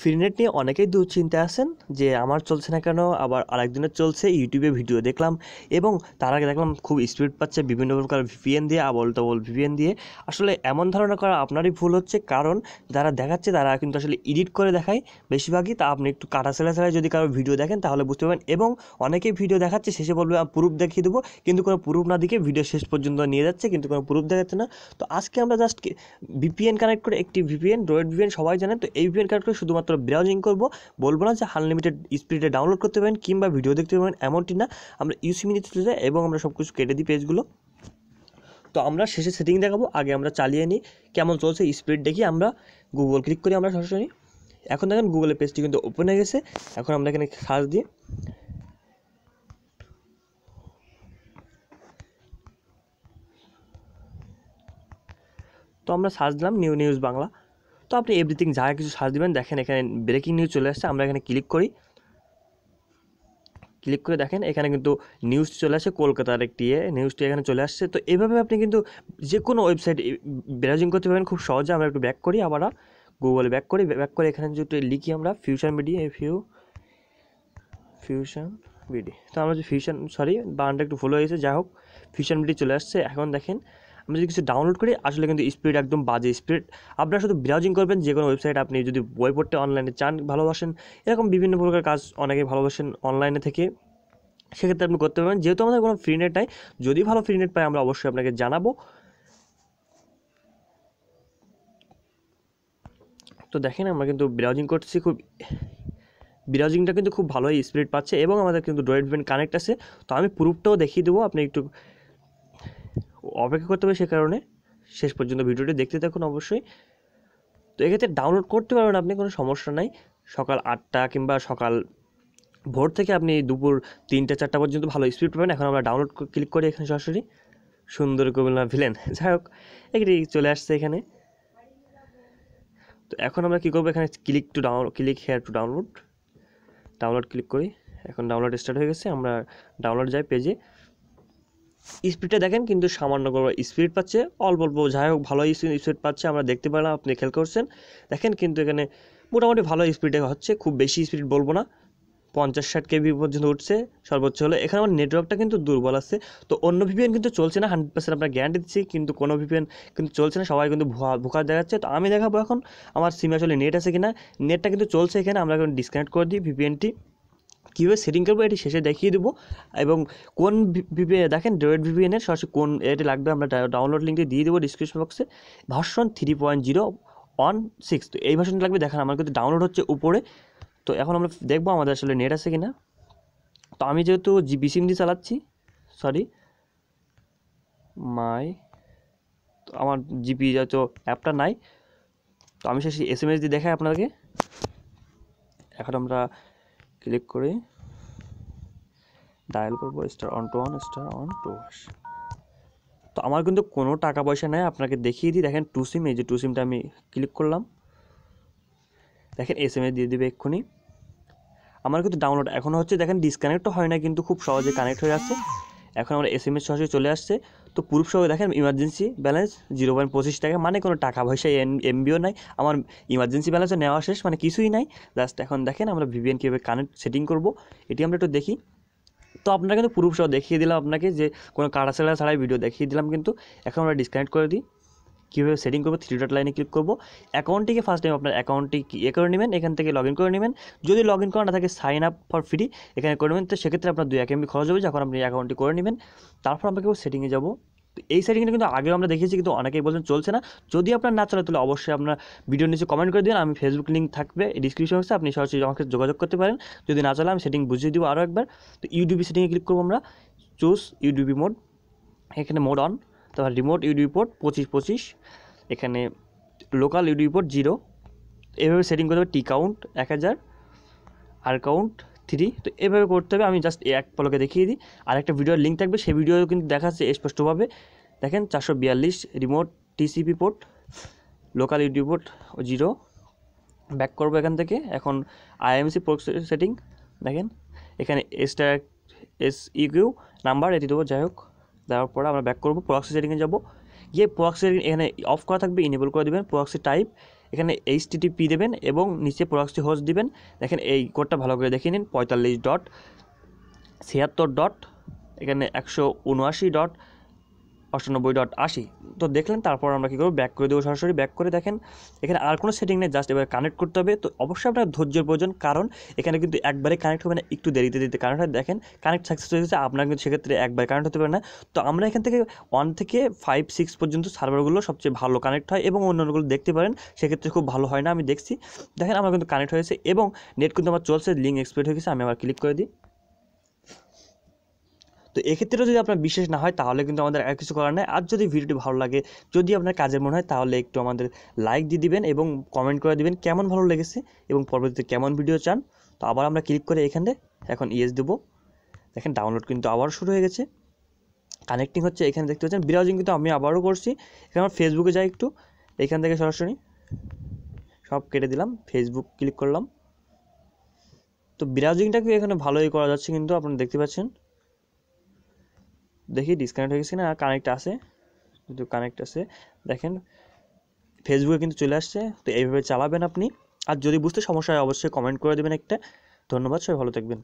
ফ্রিনেট নিয়ে অনেকেই দুশ্চিন্তে আছেন যে আমার চলছে না কেন আবার আরেকদিনের চলছে ইউটিউবে ভিডিও দেখলাম এবং তার আগে দেখলাম খুব স্পিড পাচ্ছে বিভিন্ন প্রকার ভিপিএন দিয়ে আবল তবল ভিপিএন দিয়ে আসলে এমন ধারণা করা আপনারই ভুল হচ্ছে কারণ যারা দেখাচ্ছে তারা কিন্তু আসলে এডিট করে দেখায় বেশিরভাগই তা আপনি একটু কাটা ছেলে ছেলে যদি কারো ভিডিও দেখেন তাহলে বুঝতে পারবেন এবং অনেকেই ভিডিও দেখাচ্ছে শেষে বলবে আমি প্রুফ দেখিয়ে দেবো কিন্তু কোনো প্রুফ না দিকে ভিডিও শেষ পর্যন্ত নিয়ে যাচ্ছে কিন্তু কোনো প্রুফ দেখাচ্ছে না তো আজকে আমরা জাস্ট ভিপিএন কানেক্ট করে একটি ভিপিএন ড্রয়েড ভিপিএন সবাই জানেন তো এই ভিপিএন কানেক্ট করে শুধুমাত্র শুধুমাত্র ব্রাউজিং করব বলবো না যে আনলিমিটেড স্পিডে ডাউনলোড করতে পারেন কিংবা ভিডিও দেখতে পারেন এমনটি না আমরা মিনি চলে যাই এবং আমরা সব কিছু কেটে দিই পেজগুলো তো আমরা শেষে সেটিং দেখাবো আগে আমরা চালিয়ে নিই কেমন চলছে স্পিড দেখি আমরা গুগল ক্লিক করি আমরা সরাসরি এখন দেখেন গুগলের পেজটি কিন্তু ওপেন হয়ে গেছে এখন আমরা এখানে সার্চ দিই তো আমরা সার্চ দিলাম নিউ নিউজ বাংলা তো আপনি এভরিথিং যা কিছু সার্চ দেবেন দেখেন এখানে ব্রেকিং নিউজ চলে আসছে আমরা এখানে ক্লিক করি ক্লিক করে দেখেন এখানে কিন্তু নিউজটি চলে আসে কলকাতার একটি নিউজটি এখানে চলে আসছে তো এভাবে আপনি কিন্তু যে কোনো ওয়েবসাইট ব্রাউজিং করতে পারবেন খুব সহজে আমরা একটু ব্যাক করি আবার গুগল ব্যাক করি ব্যাক করে এখানে যেহেতু লিখি আমরা future media few fusion BD তো আমরা যে ফিউশন সরি আন্ডার একটু ফলো হয়েছে যাই হোক ফিউশন বিডি চলে আসছে এখন দেখেন আমরা যদি কিছু ডাউনলোড করি আসলে কিন্তু স্পিড একদম বাজে স্পিড আপনারা শুধু ব্রাউজিং করবেন যে কোনো ওয়েবসাইট আপনি যদি বই পড়তে অনলাইনে চান ভালোবাসেন এরকম বিভিন্ন প্রকার কাজ অনেকে ভালোবাসেন অনলাইনে থেকে সেক্ষেত্রে আপনি করতে পারবেন যেহেতু আমাদের কোনো ফ্রি নেট নাই যদি ভালো ফ্রি নেট পাই আমরা অবশ্যই আপনাকে জানাবো তো দেখেন আমরা কিন্তু ব্রাউজিং করছি খুব ব্রাউজিংটা কিন্তু খুব ভালোই স্পিড পাচ্ছে এবং আমাদের কিন্তু ড্রয়েড ব্যান্ড কানেক্ট আছে তো আমি প্রুফটাও দেখিয়ে দেবো আপনি একটু অপেক্ষা করতে হবে সে কারণে শেষ পর্যন্ত ভিডিওটি দেখতে থাকুন অবশ্যই তো এক্ষেত্রে ডাউনলোড করতে পারবেন আপনি কোনো সমস্যা নাই সকাল আটটা কিংবা সকাল ভোর থেকে আপনি দুপুর তিনটা চারটা পর্যন্ত ভালো স্পিড পাবেন এখন আমরা ডাউনলোড ক্লিক করি এখানে সরাসরি সুন্দর কবিলা ভিলেন যাই হোক এগুলি চলে আসছে এখানে তো এখন আমরা কী করবো এখানে click to download click here to download download click করি এখন ডাউনলোড স্টার্ট হয়ে গেছে আমরা ডাউনলোড যাই পেজে স্পিডটা দেখেন কিন্তু সামান্য করে স্পিড পাচ্ছে অল্প অল্প যাই হোক ভালো স্পিড পাচ্ছে আমরা দেখতে পেলাম আপনি খেল করছেন দেখেন কিন্তু এখানে মোটামুটি ভালো স্পিডে হচ্ছে খুব বেশি স্পিড বলবো না পঞ্চাশ ষাট কেবি পর্যন্ত উঠছে সর্বোচ্চ হলে এখানে আমার নেটওয়ার্কটা কিন্তু দুর্বল আছে তো অন্য ভিপিএন কিন্তু চলছে না হান্ড্রেড পার্সেন্ট আমরা গ্যারান্টি দিচ্ছি কিন্তু কোনো ভিপিএন কিন্তু চলছে না সবাই কিন্তু ভুয়া ভোকা দেখাচ্ছে তো আমি দেখাবো এখন আমার সিমে আসলে নেট আছে কিনা নেটটা কিন্তু চলছে এখানে আমরা এখন ডিসকানেক্ট করে দিই ভিপিএনটি কীভাবে সেটিং করবো এটি শেষে দেখিয়ে দেবো এবং কোন ভিপিএ দেখেন ড্রয়েড ভিপিএনের সরাসরি কোন এটি লাগবে আমরা ডাউনলোড লিঙ্কটি দিয়ে দেবো ডিসক্রিপশন বক্সে version three point zero one six তো এই ভার্সনটা লাগবে দেখেন আমার কিন্তু ডাউনলোড হচ্ছে উপরে তো এখন আমরা দেখবো আমাদের আসলে নেট আছে কি না তো আমি যেহেতু জিবি সিম দিয়ে চালাচ্ছি সরি মাই তো আমার জিপি যত অ্যাপটা নাই তো আমি সে এস এম এস দিয়ে দেখাই আপনাকে এখন আমরা ক্লিক করে ডায়াল করবো star on two one star on two wash তো আমার কিন্তু কোনো টাকা পয়সা নেই আপনাকে দেখিয়ে দিই দেখেন টু সিম এই যে টু সিমটা আমি ক্লিক করলাম দেখেন এস এম এস দিয়ে দেবে এক্ষুনি আমার কিন্তু ডাউনলোড এখন হচ্ছে দেখেন ডিসকানেক্টও হয় না কিন্তু খুব সহজে কানেক্ট হয়ে যাচ্ছে এখন আমার এস এম এস সরাসরি চলে আসছে তো প্রুফসহ দেখেন ইমার্জেন্সি ব্যালেন্স জিরো পয়েন্ট পঁচিশ টাকা মানে কোনো টাকা পয়সা এমবিও নাই আমার ইমার্জেন্সি ব্যালেন্সও নেওয়া শেষ মানে কিছুই নাই জাস্ট এখন দেখেন আমরা ভিভিএন কীভাবে কানেক্ট সেটিং করব এটি আমরা একটু দেখি তো আপনারা কিন্তু সহ দেখিয়ে দিলাম আপনাকে যে কোনো কাটা ছাড়া ছাড়াই ভিডিও দেখিয়ে দিলাম কিন্তু এখন আমরা ডিসকানেক্ট করে দিই কীভাবে সেটিং করবো থ্রি ডট লাইনে ক্লিক করবো অ্যাকাউন্টটিকে ফার্স্ট টাইম আপনার অ্যাকাউন্টটি ইয়ে করে নেবেন এখান থেকে লগ ইন করে নেবেন যদি লগ ইন করা না থাকে সাইন আপ ফর ফ্রি এখানে করে নেবেন তো সেক্ষেত্রে আপনার দুই এক এমবি খরচ হবে যখন আপনি অ্যাকাউন্টটি করে নেবেন তারপর আমরা কেউ সেটিংয়ে যাবো এই সেটিংটা কিন্তু আগেও আমরা দেখেছি কিন্তু অনেকেই বলছেন চলছে না যদি আপনার না চলে তাহলে অবশ্যই আপনার ভিডিও নিচে কমেন্ট করে দিন আমি ফেসবুক লিঙ্ক থাকবে ডিসক্রিপশন বক্সে আপনি সরাসরি আমাকে যোগাযোগ করতে পারেন যদি না চলে আমি সেটিং বুঝিয়ে দিব আরও একবার তো ইউটিউবি সেটিংয়ে ক্লিক করবো আমরা চুজ ইউটিউবি মোড এখানে মোড অন তারপর রিমোট ইউডি পোর্ট পঁচিশ পঁচিশ এখানে লোকাল ইউডি পোর্ট জিরো এভাবে সেটিং করতে হবে টি কাউন্ট এক হাজার আর কাউন্ট থ্রি তো এভাবে করতে হবে আমি জাস্ট এক পলকে দেখিয়ে দিই আর একটা ভিডিওর লিঙ্ক থাকবে সেই ভিডিও কিন্তু দেখাচ্ছে স্পষ্টভাবে দেখেন চারশো বিয়াল্লিশ remote TCP port local UDP port zero back করবো এখান থেকে এখন আইএমসি সেটিং দেখেন এখানে এসটা এস ইউ নাম্বার এটি দেবো যাই হোক দেওয়ার পরে আমরা ব্যাক করবো প্রক্সি সেটিংয়ে যাবো গিয়ে প্রক্সি সেটিং এখানে অফ করা থাকবে ইনেবল করে দেবেন প্রক্সি টাইপ এখানে টিটিপি দেবেন এবং নিচে প্রক্সি হোস্ট দিবেন দেখেন এই কোডটা ভালো করে দেখে নিন পঁয়তাল্লিশ ডট ছিয়াত্তর ডট এখানে একশো উনআশি ডট অষ্টানব্বই ডট আশি তো দেখলেন তারপর আমরা কী করবো ব্যাক করে দেবো সরাসরি ব্যাক করে দেখেন এখানে আর কোনো সেটিং নেই জাস্ট এবার কানেক্ট করতে হবে তো অবশ্যই আপনার ধৈর্যের প্রয়োজন কারণ এখানে কিন্তু একবারে কানেক্ট হবে না একটু দেরিতে দিতে কারণ দেখেন কানেক্ট সাকসেস হয়েছে আপনার কিন্তু সেক্ষেত্রে একবার কানেক্ট হতে পারে না তো আমরা এখান থেকে ওয়ান থেকে ফাইভ সিক্স পর্যন্ত সার্ভারগুলো সবচেয়ে ভালো কানেক্ট হয় এবং অন্যান্যগুলো দেখতে পারেন সেক্ষেত্রে খুব ভালো হয় না আমি দেখছি দেখেন আমার কিন্তু কানেক্ট হয়েছে এবং নেট কিন্তু আমার চলছে লিঙ্ক এক্সপেক্ট হয়ে গেছে আমি আবার ক্লিক করে দিই তো এক্ষেত্রেও যদি আপনার বিশ্বাস না হয় তাহলে কিন্তু আমাদের আর কিছু করার নেই আর যদি ভিডিওটি ভালো লাগে যদি আপনার কাজের মনে হয় তাহলে একটু আমাদের লাইক দিয়ে দিবেন এবং কমেন্ট করে দিবেন কেমন ভালো লেগেছে এবং পরবর্তীতে কেমন ভিডিও চান তো আবার আমরা ক্লিক করে এখানে এখন ইয়েস দেবো দেখেন ডাউনলোড কিন্তু আবার শুরু হয়ে গেছে কানেক্টিং হচ্ছে এখানে দেখতে পাচ্ছেন ব্রাউজিং কিন্তু আমি আবারও করছি এখানে আমার ফেসবুকে যাই একটু এখান থেকে সরাসরি সব কেটে দিলাম ফেসবুক ক্লিক করলাম তো কি এখানে ভালোই করা যাচ্ছে কিন্তু আপনারা দেখতে পাচ্ছেন দেখি ডিসকানেক্ট হয়ে গেছে না কানেক্ট আছে কিন্তু কানেক্ট আছে দেখেন ফেসবুকে কিন্তু চলে আসছে তো এইভাবে চালাবেন আপনি আর যদি বুঝতে সমস্যা হয় অবশ্যই কমেন্ট করে দেবেন একটা ধন্যবাদ সবাই ভালো থাকবেন